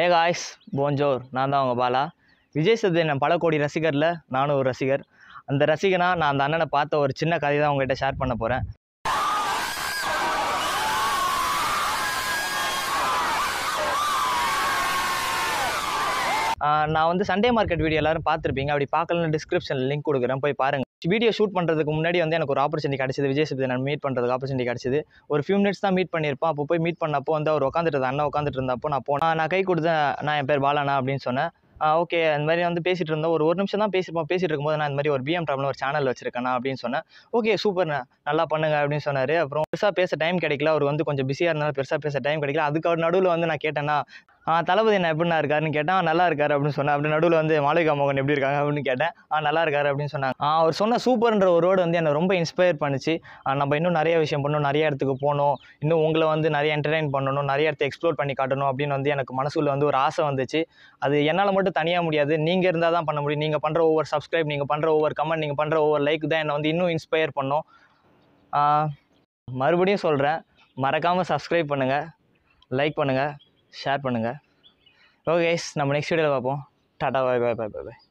ஏ guys போஞ்சோர் நான் தான் அவங்க பாலா விஜய் சதுரன் பல கோடி ரசிகரில் நானும் ஒரு ரசிகர் அந்த ரசிகனாக நான் அந்த அண்ணனை பார்த்த ஒரு சின்ன கதை தான் உங்கள்கிட்ட ஷேர் பண்ண போகிறேன் நான் வந்து சண்டே மார்க்கெட் வீடியோ எல்லாரும் பார்த்துருப்பீங்க அப்படி பார்க்கலன்னு டிஸ்கிரிப்ஷனில் லிங்க் கொடுக்குறேன் போய் பாருங்க வீடியோ ஷூட் பண்ணுறதுக்கு முன்னாடி வந்து எனக்கு ஒரு ஆப்பர்ச்சுனிட்டி கிடச்சிது விஜய் சேதுபதி நான் மீட் பண்ணுறதுக்கு ஆப்பர்ச்சுனிட்டி கிடச்சிது ஒரு ஃபியூ மினிட்ஸ் தான் மீட் பண்ணியிருப்போம் அப்போ போய் மீட் பண்ணப்போ வந்து அவர் உட்காந்துட்டு அண்ணா உட்காந்துட்டு இருந்தப்போ நான் போனேன் நான் கை கொடுத்தேன் நான் என் பேர் பாலானா அப்படின்னு சொன்னேன் ஓகே அந்த மாதிரி வந்து பேசிகிட்டு இருந்தோம் ஒரு ஒரு நிமிஷம் தான் பேசிப்போம் பேசிட்டு இருக்கும்போது நான் இந்த மாதிரி ஒரு பிஎம் ப்ராப்ளம் ஒரு சேனல் வச்சிருக்கேன் அப்படின்னு சொன்னேன் ஓகே சூப்பர்ண்ணா நல்லா பண்ணுங்க அப்படின்னு சொன்னார் அப்புறம் பெருசாக பேச டைம் கிடைக்கல அவர் வந்து கொஞ்சம் பிஸியாக இருந்தாலும் பெருசாக பேச டைம் கிடைக்கல அதுக்கு நடுவில் வந்து நான் கேட்டேன்னா தளபதி என்ன எப்படின்னா இருக்காருன்னு கேட்டேன் நல்லா இருக்காரு அப்படின்னு சொன்னேன் அப்படி நடுவில் வந்து மாளிகா மோகன் எப்படி இருக்காங்க அப்படின்னு கேட்டேன் ஆ நல்லா இருக்காரு அப்படின்னு சொன்னாங்க அவர் சொன்ன சூப்பர்ன்ற ஒரு வேர்டு வந்து என்னை ரொம்ப இன்ஸ்பயர் பண்ணிச்சு நம்ம இன்னும் நிறைய விஷயம் பண்ணணும் நிறைய இடத்துக்கு போகணும் இன்னும் உங்களை வந்து நிறைய என்டர்டைன் பண்ணணும் நிறைய இடத்த எக்ஸ்ப்ளோர் பண்ணி காட்டணும் அப்படின்னு வந்து எனக்கு மனசில் வந்து ஒரு ஆசை வந்துச்சு அது என்னால் மட்டும் தனியாக முடியாது நீங்கள் இருந்தால் தான் பண்ண முடியும் நீங்கள் பண்ணுற ஒவ்வொரு சப்ஸ்கிரைப் நீங்கள் பண்ணுற ஒவ்வொரு கமெண்ட் நீங்கள் பண்ணுற ஒவ்வொரு லைக் தான் என்னை வந்து இன்னும் இன்ஸ்பயர் பண்ணும் மறுபடியும் சொல்கிறேன் மறக்காமல் சப்ஸ்கிரைப் பண்ணுங்கள் லைக் பண்ணுங்கள் ஷேர் பண்ணுங்கள் ஓகே நம்ம நெக்ஸ்ட் வீடியோவில் பார்ப்போம் டாடா பாய் பாய் பாய் பாய் பாய்